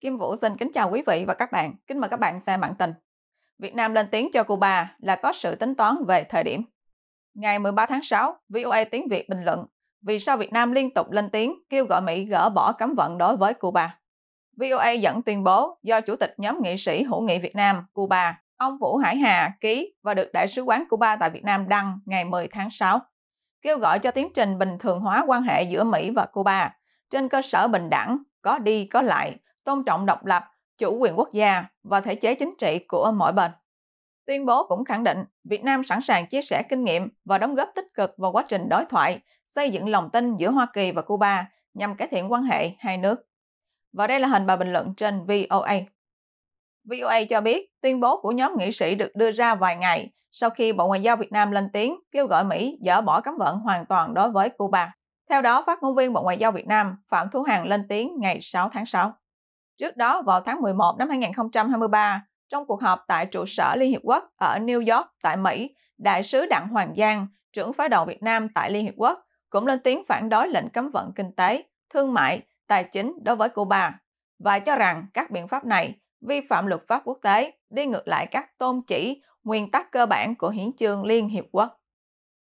Kim Vũ xin kính chào quý vị và các bạn. Kính mời các bạn xem bản tin. Việt Nam lên tiếng cho Cuba là có sự tính toán về thời điểm. Ngày 13 tháng 6, VOA tiếng Việt bình luận vì sao Việt Nam liên tục lên tiếng kêu gọi Mỹ gỡ bỏ cấm vận đối với Cuba. VOA dẫn tuyên bố do Chủ tịch nhóm nghị sĩ hữu nghị Việt Nam, Cuba, ông Vũ Hải Hà ký và được Đại sứ quán Cuba tại Việt Nam đăng ngày 10 tháng 6, kêu gọi cho tiến trình bình thường hóa quan hệ giữa Mỹ và Cuba trên cơ sở bình đẳng, có đi có lại tôn trọng độc lập, chủ quyền quốc gia và thể chế chính trị của mỗi bên. Tuyên bố cũng khẳng định Việt Nam sẵn sàng chia sẻ kinh nghiệm và đóng góp tích cực vào quá trình đối thoại, xây dựng lòng tin giữa Hoa Kỳ và Cuba nhằm cải thiện quan hệ hai nước. Và đây là hình bài bình luận trên VOA. VOA cho biết tuyên bố của nhóm nghị sĩ được đưa ra vài ngày sau khi Bộ Ngoại giao Việt Nam lên tiếng kêu gọi Mỹ dỡ bỏ cấm vận hoàn toàn đối với Cuba. Theo đó, phát ngôn viên Bộ Ngoại giao Việt Nam Phạm Thu Hằng lên tiếng ngày 6 tháng 6. Trước đó vào tháng 11 năm 2023, trong cuộc họp tại trụ sở Liên Hiệp Quốc ở New York tại Mỹ, Đại sứ Đặng Hoàng Giang, trưởng phái đoàn Việt Nam tại Liên Hiệp Quốc, cũng lên tiếng phản đối lệnh cấm vận kinh tế, thương mại, tài chính đối với Cuba và cho rằng các biện pháp này vi phạm luật pháp quốc tế, đi ngược lại các tôn chỉ, nguyên tắc cơ bản của hiến chương Liên Hiệp Quốc.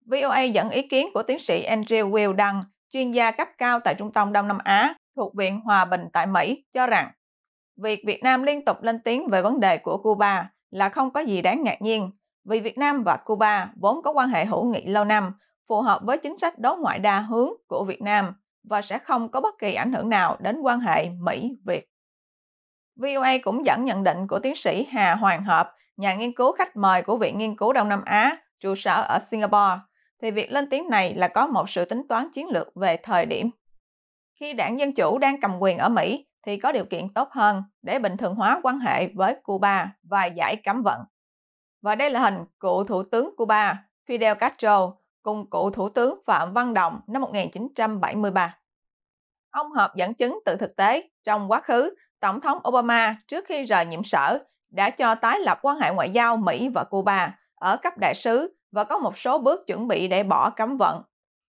VOA dẫn ý kiến của tiến sĩ Andrew Will Đăng, chuyên gia cấp cao tại Trung tâm Đông Nam Á thuộc Viện Hòa Bình tại Mỹ, cho rằng Việc Việt Nam liên tục lên tiếng về vấn đề của Cuba là không có gì đáng ngạc nhiên, vì Việt Nam và Cuba vốn có quan hệ hữu nghị lâu năm, phù hợp với chính sách đối ngoại đa hướng của Việt Nam và sẽ không có bất kỳ ảnh hưởng nào đến quan hệ Mỹ-Việt. VOA cũng dẫn nhận định của tiến sĩ Hà Hoàng Hợp, nhà nghiên cứu khách mời của Viện Nghiên cứu Đông Nam Á, trụ sở ở Singapore, thì việc lên tiếng này là có một sự tính toán chiến lược về thời điểm. Khi đảng Dân Chủ đang cầm quyền ở Mỹ, thì có điều kiện tốt hơn để bình thường hóa quan hệ với Cuba và giải cấm vận. Và đây là hình cựu Thủ tướng Cuba Fidel Castro cùng cựu Thủ tướng Phạm Văn Đồng năm 1973. Ông Hợp dẫn chứng từ thực tế trong quá khứ, Tổng thống Obama trước khi rời nhiệm sở đã cho tái lập quan hệ ngoại giao Mỹ và Cuba ở cấp đại sứ và có một số bước chuẩn bị để bỏ cấm vận.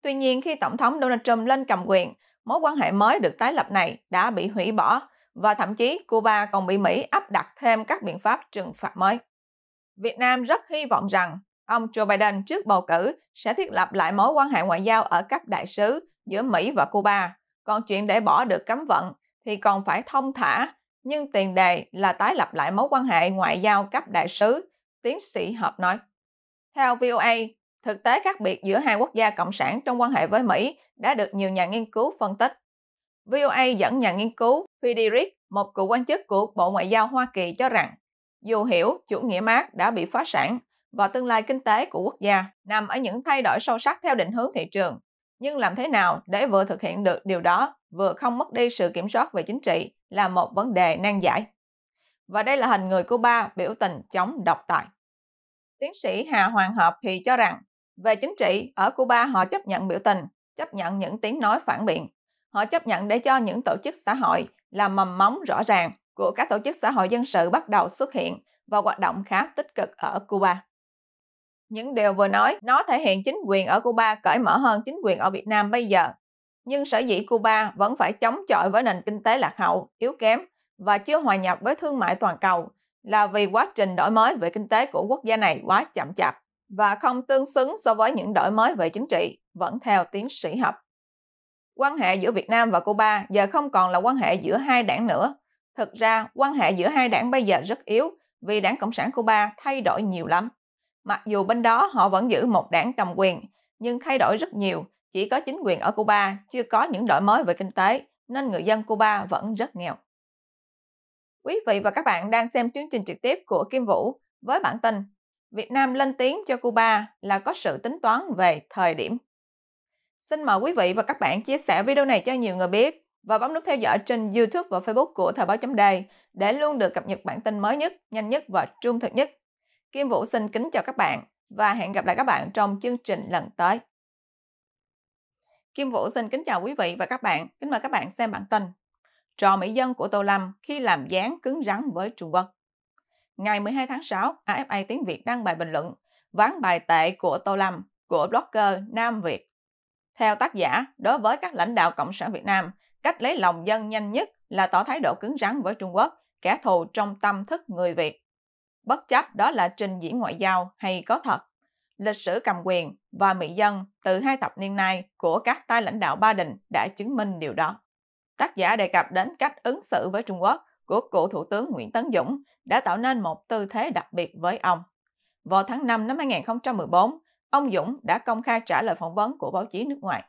Tuy nhiên, khi Tổng thống Donald Trump lên cầm quyền, mối quan hệ mới được tái lập này đã bị hủy bỏ và thậm chí Cuba còn bị Mỹ áp đặt thêm các biện pháp trừng phạt mới. Việt Nam rất hy vọng rằng ông Joe Biden trước bầu cử sẽ thiết lập lại mối quan hệ ngoại giao ở cấp đại sứ giữa Mỹ và Cuba. Còn chuyện để bỏ được cấm vận thì còn phải thông thả, nhưng tiền đề là tái lập lại mối quan hệ ngoại giao cấp đại sứ, tiến sĩ Hợp nói. Theo VOA, Thực tế khác biệt giữa hai quốc gia cộng sản trong quan hệ với Mỹ đã được nhiều nhà nghiên cứu phân tích. VOA dẫn nhà nghiên cứu Friedrich, một cựu quan chức của Bộ Ngoại giao Hoa Kỳ cho rằng, dù hiểu chủ nghĩa Mark đã bị phá sản và tương lai kinh tế của quốc gia nằm ở những thay đổi sâu sắc theo định hướng thị trường, nhưng làm thế nào để vừa thực hiện được điều đó, vừa không mất đi sự kiểm soát về chính trị là một vấn đề nan giải. Và đây là hình người Cuba biểu tình chống độc tài. Tiến sĩ Hà Hoàng Hợp thì cho rằng về chính trị, ở Cuba họ chấp nhận biểu tình, chấp nhận những tiếng nói phản biện. Họ chấp nhận để cho những tổ chức xã hội là mầm móng rõ ràng của các tổ chức xã hội dân sự bắt đầu xuất hiện và hoạt động khá tích cực ở Cuba. Những điều vừa nói, nó thể hiện chính quyền ở Cuba cởi mở hơn chính quyền ở Việt Nam bây giờ. Nhưng sở dĩ Cuba vẫn phải chống chọi với nền kinh tế lạc hậu, yếu kém và chưa hòa nhập với thương mại toàn cầu là vì quá trình đổi mới về kinh tế của quốc gia này quá chậm chạp và không tương xứng so với những đổi mới về chính trị, vẫn theo tiến sĩ học Quan hệ giữa Việt Nam và Cuba giờ không còn là quan hệ giữa hai đảng nữa. Thực ra, quan hệ giữa hai đảng bây giờ rất yếu vì đảng Cộng sản Cuba thay đổi nhiều lắm. Mặc dù bên đó họ vẫn giữ một đảng cầm quyền, nhưng thay đổi rất nhiều, chỉ có chính quyền ở Cuba chưa có những đổi mới về kinh tế, nên người dân Cuba vẫn rất nghèo. Quý vị và các bạn đang xem chương trình trực tiếp của Kim Vũ với bản tin Việt Nam lên tiếng cho Cuba là có sự tính toán về thời điểm. Xin mời quý vị và các bạn chia sẻ video này cho nhiều người biết và bấm nút theo dõi trên YouTube và Facebook của Thời báo chấm đề để luôn được cập nhật bản tin mới nhất, nhanh nhất và trung thực nhất. Kim Vũ xin kính chào các bạn và hẹn gặp lại các bạn trong chương trình lần tới. Kim Vũ xin kính chào quý vị và các bạn. Kính mời các bạn xem bản tin. Trò mỹ dân của Tô Lâm khi làm dáng cứng rắn với Trung Quốc. Ngày 12 tháng 6, AFA Tiếng Việt đăng bài bình luận Ván bài tệ của Tô Lâm của blogger Nam Việt. Theo tác giả, đối với các lãnh đạo Cộng sản Việt Nam, cách lấy lòng dân nhanh nhất là tỏ thái độ cứng rắn với Trung Quốc, kẻ thù trong tâm thức người Việt. Bất chấp đó là trình diễn ngoại giao hay có thật, lịch sử cầm quyền và mỹ dân từ hai thập niên nay của các tay lãnh đạo Ba Đình đã chứng minh điều đó. Tác giả đề cập đến cách ứng xử với Trung Quốc của cựu Thủ tướng Nguyễn Tấn Dũng đã tạo nên một tư thế đặc biệt với ông. Vào tháng 5 năm 2014, ông Dũng đã công khai trả lời phỏng vấn của báo chí nước ngoài.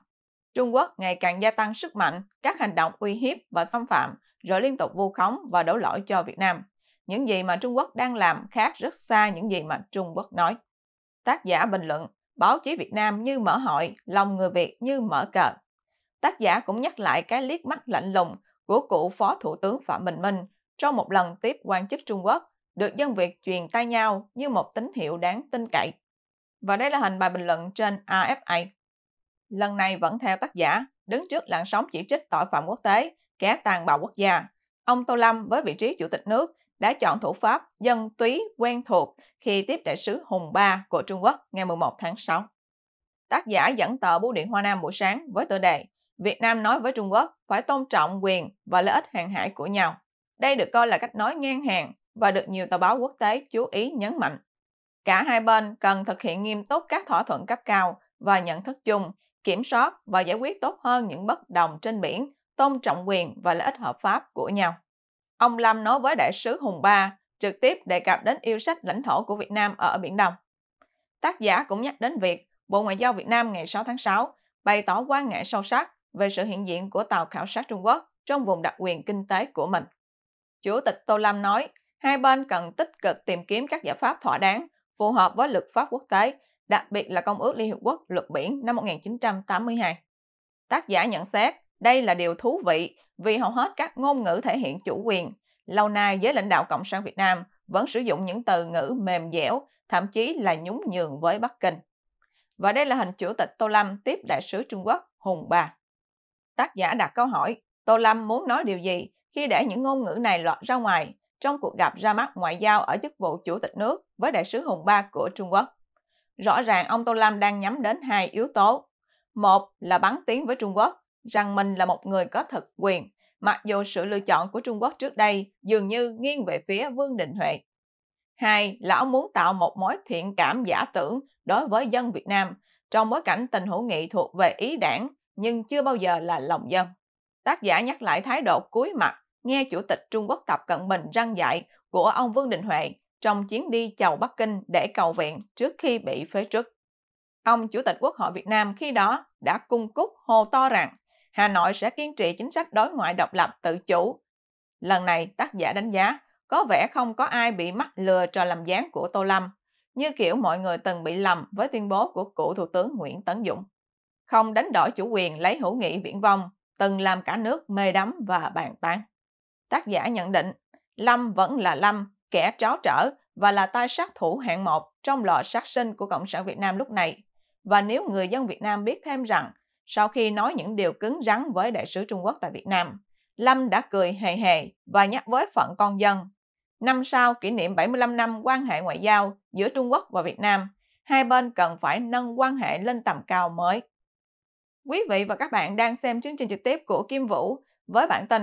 Trung Quốc ngày càng gia tăng sức mạnh, các hành động uy hiếp và xâm phạm, rồi liên tục vu khống và đổ lỗi cho Việt Nam. Những gì mà Trung Quốc đang làm khác rất xa những gì mà Trung Quốc nói. Tác giả bình luận, báo chí Việt Nam như mở hội, lòng người Việt như mở cờ. Tác giả cũng nhắc lại cái liếc mắt lạnh lùng của cựu Phó Thủ tướng Phạm Bình Minh trong một lần tiếp quan chức Trung Quốc, được dân Việt truyền tay nhau như một tín hiệu đáng tin cậy. Và đây là hình bài bình luận trên AFA. Lần này vẫn theo tác giả, đứng trước làn sóng chỉ trích tội phạm quốc tế, kẻ tàn bạo quốc gia. Ông Tô Lâm với vị trí chủ tịch nước đã chọn thủ pháp dân túy quen thuộc khi tiếp đại sứ Hùng Ba của Trung Quốc ngày 11 tháng 6. Tác giả dẫn tờ Bưu điện Hoa Nam buổi sáng với tựa đề Việt Nam nói với Trung Quốc phải tôn trọng quyền và lợi ích hàng hải của nhau. Đây được coi là cách nói ngang hàng và được nhiều tờ báo quốc tế chú ý nhấn mạnh. Cả hai bên cần thực hiện nghiêm túc các thỏa thuận cấp cao và nhận thức chung, kiểm soát và giải quyết tốt hơn những bất đồng trên biển, tôn trọng quyền và lợi ích hợp pháp của nhau. Ông Lâm nói với đại sứ Hùng Ba, trực tiếp đề cập đến yêu sách lãnh thổ của Việt Nam ở Biển Đông. Tác giả cũng nhắc đến việc Bộ Ngoại giao Việt Nam ngày 6 tháng 6 bày tỏ quan ngại sâu sắc về sự hiện diện của tàu khảo sát Trung Quốc trong vùng đặc quyền kinh tế của mình. Chủ tịch Tô Lâm nói, hai bên cần tích cực tìm kiếm các giải pháp thỏa đáng, phù hợp với luật pháp quốc tế, đặc biệt là Công ước Liên Hiệp Quốc luật biển năm 1982. Tác giả nhận xét, đây là điều thú vị vì hầu hết các ngôn ngữ thể hiện chủ quyền. Lâu nay giới lãnh đạo Cộng sản Việt Nam vẫn sử dụng những từ ngữ mềm dẻo, thậm chí là nhún nhường với Bắc Kinh. Và đây là hình chủ tịch Tô Lâm tiếp đại sứ Trung Quốc Hùng Bà. Tác giả đặt câu hỏi, Tô Lâm muốn nói điều gì khi để những ngôn ngữ này lọt ra ngoài trong cuộc gặp ra mắt ngoại giao ở chức vụ chủ tịch nước với đại sứ Hùng Ba của Trung Quốc. Rõ ràng ông Tô Lâm đang nhắm đến hai yếu tố. Một là bắn tiếng với Trung Quốc, rằng mình là một người có thực quyền, mặc dù sự lựa chọn của Trung Quốc trước đây dường như nghiêng về phía Vương Đình Huệ. Hai là ông muốn tạo một mối thiện cảm giả tưởng đối với dân Việt Nam trong bối cảnh tình hữu nghị thuộc về ý đảng nhưng chưa bao giờ là lòng dân. Tác giả nhắc lại thái độ cúi mặt nghe Chủ tịch Trung Quốc Tập Cận Bình răng dạy của ông Vương Đình Huệ trong chuyến đi chầu Bắc Kinh để cầu viện trước khi bị phế truất. Ông Chủ tịch Quốc hội Việt Nam khi đó đã cung cúc hô to rằng Hà Nội sẽ kiên trì chính sách đối ngoại độc lập tự chủ. Lần này tác giả đánh giá có vẻ không có ai bị mắc lừa trò làm dáng của Tô Lâm, như kiểu mọi người từng bị lầm với tuyên bố của cựu Thủ tướng Nguyễn Tấn Dũng. Không đánh đổi chủ quyền lấy hữu nghị viễn vong, từng làm cả nước mê đắm và bàn tán. Tác giả nhận định, Lâm vẫn là Lâm, kẻ tráo trở và là tay sát thủ hạng một trong lò sát sinh của Cộng sản Việt Nam lúc này. Và nếu người dân Việt Nam biết thêm rằng, sau khi nói những điều cứng rắn với đại sứ Trung Quốc tại Việt Nam, Lâm đã cười hề hề và nhắc với phận con dân. Năm sau kỷ niệm 75 năm quan hệ ngoại giao giữa Trung Quốc và Việt Nam, hai bên cần phải nâng quan hệ lên tầm cao mới. Quý vị và các bạn đang xem chương trình trực tiếp của Kim Vũ với bản tin